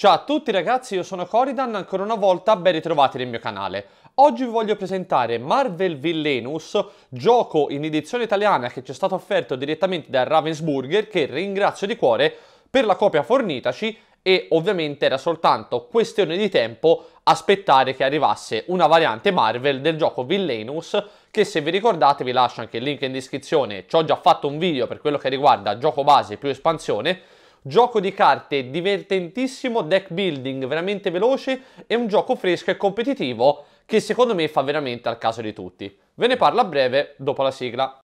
Ciao a tutti ragazzi, io sono Coridan, ancora una volta ben ritrovati nel mio canale. Oggi vi voglio presentare Marvel Villainous, gioco in edizione italiana che ci è stato offerto direttamente da Ravensburger, che ringrazio di cuore per la copia fornitaci e ovviamente era soltanto questione di tempo aspettare che arrivasse una variante Marvel del gioco Villainous che se vi ricordate vi lascio anche il link in descrizione, ci ho già fatto un video per quello che riguarda gioco base più espansione Gioco di carte divertentissimo, deck building veramente veloce e un gioco fresco e competitivo che secondo me fa veramente al caso di tutti. Ve ne parlo a breve dopo la sigla.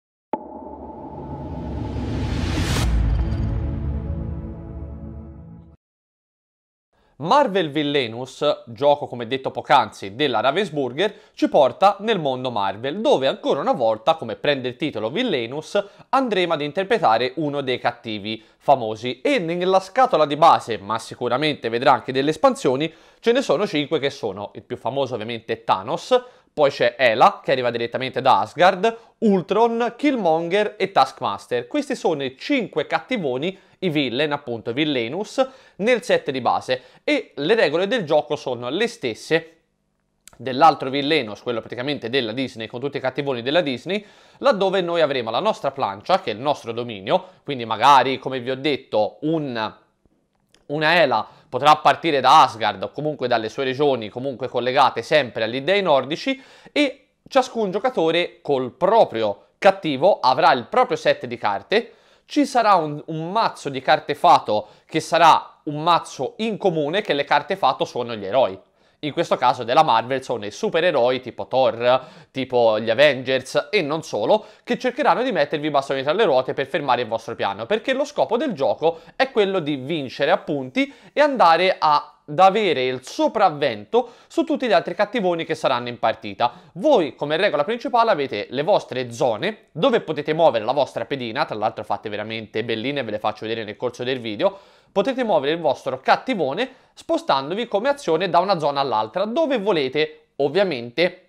Marvel Villainous, gioco come detto poc'anzi della Ravensburger, ci porta nel mondo Marvel, dove ancora una volta, come prende il titolo Villainous, andremo ad interpretare uno dei cattivi famosi e nella scatola di base, ma sicuramente vedrà anche delle espansioni, ce ne sono 5 che sono il più famoso ovviamente Thanos, poi c'è Ela, che arriva direttamente da Asgard, Ultron, Killmonger e Taskmaster. Questi sono i 5 cattivoni, i villain, appunto, villainus, nel set di base. E le regole del gioco sono le stesse dell'altro villainus, quello praticamente della Disney, con tutti i cattivoni della Disney, laddove noi avremo la nostra plancia, che è il nostro dominio, quindi magari, come vi ho detto, un una Ela potrà partire da Asgard o comunque dalle sue regioni, comunque collegate sempre agli dei nordici, e ciascun giocatore col proprio cattivo avrà il proprio set di carte, ci sarà un, un mazzo di carte fato che sarà un mazzo in comune che le carte fato sono gli eroi in questo caso della Marvel sono i supereroi tipo Thor, tipo gli Avengers e non solo, che cercheranno di mettervi i bastoni tra le ruote per fermare il vostro piano, perché lo scopo del gioco è quello di vincere appunti e andare a da avere il sopravvento su tutti gli altri cattivoni che saranno in partita. Voi come regola principale avete le vostre zone dove potete muovere la vostra pedina, tra l'altro fatte veramente belline, ve le faccio vedere nel corso del video, potete muovere il vostro cattivone spostandovi come azione da una zona all'altra dove volete ovviamente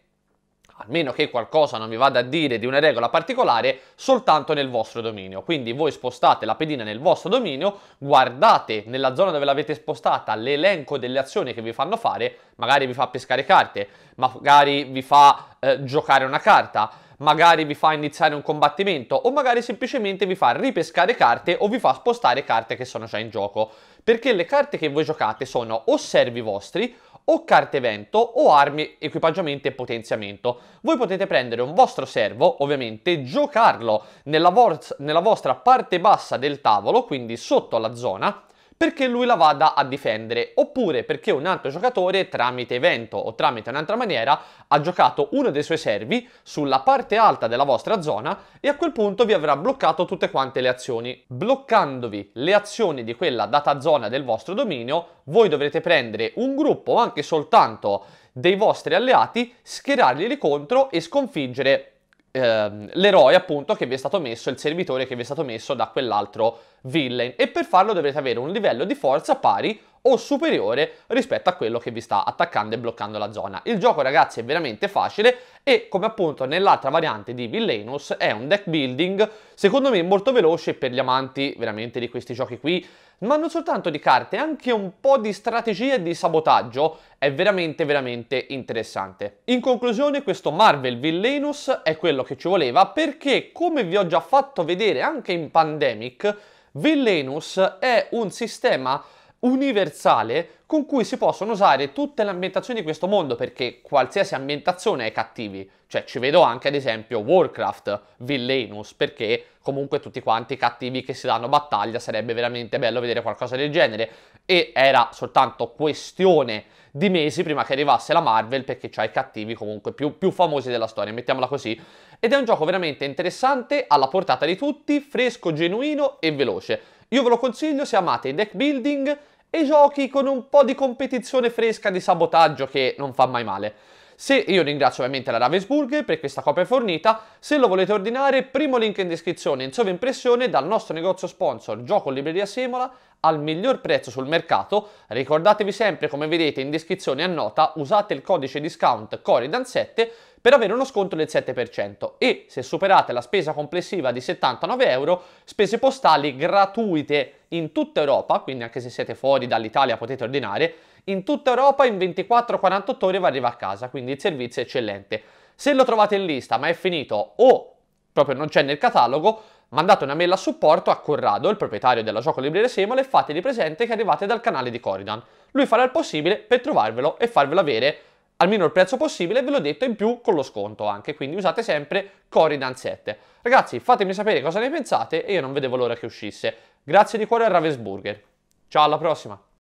almeno che qualcosa non vi vada a dire di una regola particolare, soltanto nel vostro dominio. Quindi voi spostate la pedina nel vostro dominio, guardate nella zona dove l'avete spostata l'elenco delle azioni che vi fanno fare, magari vi fa pescare carte, magari vi fa eh, giocare una carta, magari vi fa iniziare un combattimento o magari semplicemente vi fa ripescare carte o vi fa spostare carte che sono già in gioco. Perché le carte che voi giocate sono o servi vostri o carte evento o armi, equipaggiamento e potenziamento. Voi potete prendere un vostro servo, ovviamente, giocarlo nella, vo nella vostra parte bassa del tavolo, quindi sotto la zona, perché lui la vada a difendere, oppure perché un altro giocatore tramite evento o tramite un'altra maniera ha giocato uno dei suoi servi sulla parte alta della vostra zona e a quel punto vi avrà bloccato tutte quante le azioni. Bloccandovi le azioni di quella data zona del vostro dominio, voi dovrete prendere un gruppo o anche soltanto dei vostri alleati, schierarglieli contro e sconfiggere ehm, l'eroe appunto che vi è stato messo, il servitore che vi è stato messo da quell'altro villain e per farlo dovrete avere un livello di forza pari o superiore rispetto a quello che vi sta attaccando e bloccando la zona. Il gioco ragazzi è veramente facile e come appunto nell'altra variante di Villanus è un deck building secondo me molto veloce per gli amanti veramente di questi giochi qui ma non soltanto di carte, anche un po' di strategia e di sabotaggio è veramente veramente interessante. In conclusione questo Marvel Villanus è quello che ci voleva perché come vi ho già fatto vedere anche in Pandemic Villanus è un sistema universale con cui si possono usare tutte le ambientazioni di questo mondo, perché qualsiasi ambientazione è cattivi. Cioè ci vedo anche ad esempio Warcraft, Villainus, perché comunque tutti quanti i cattivi che si danno battaglia, sarebbe veramente bello vedere qualcosa del genere. E era soltanto questione di mesi prima che arrivasse la Marvel perché c'ha i cattivi comunque più, più, famosi della storia, mettiamola così. Ed è un gioco veramente interessante, alla portata di tutti, fresco, genuino e veloce. Io ve lo consiglio se amate i deck building, e giochi con un po' di competizione fresca di sabotaggio che non fa mai male. Se io ringrazio ovviamente la Ravensburger per questa copia fornita, se lo volete ordinare, primo link in descrizione in sovraimpressione dal nostro negozio sponsor Gioco Libreria Semola al miglior prezzo sul mercato. Ricordatevi sempre, come vedete in descrizione a nota, usate il codice discount Coridan7 per avere uno sconto del 7% e se superate la spesa complessiva di 79 euro, spese postali gratuite in tutta Europa, quindi anche se siete fuori dall'Italia potete ordinare, in tutta Europa in 24-48 ore vi arriva a casa, quindi il servizio è eccellente. Se lo trovate in lista ma è finito o proprio non c'è nel catalogo, mandate una mail a supporto a Corrado, il proprietario della gioco libreria Semole, e fategli presente che arrivate dal canale di Corridan. Lui farà il possibile per trovarvelo e farvelo avere al minor prezzo possibile, ve l'ho detto, in più con lo sconto anche, quindi usate sempre Coridan 7. Ragazzi, fatemi sapere cosa ne pensate e io non vedevo l'ora che uscisse. Grazie di cuore a Ravensburger. Ciao, alla prossima!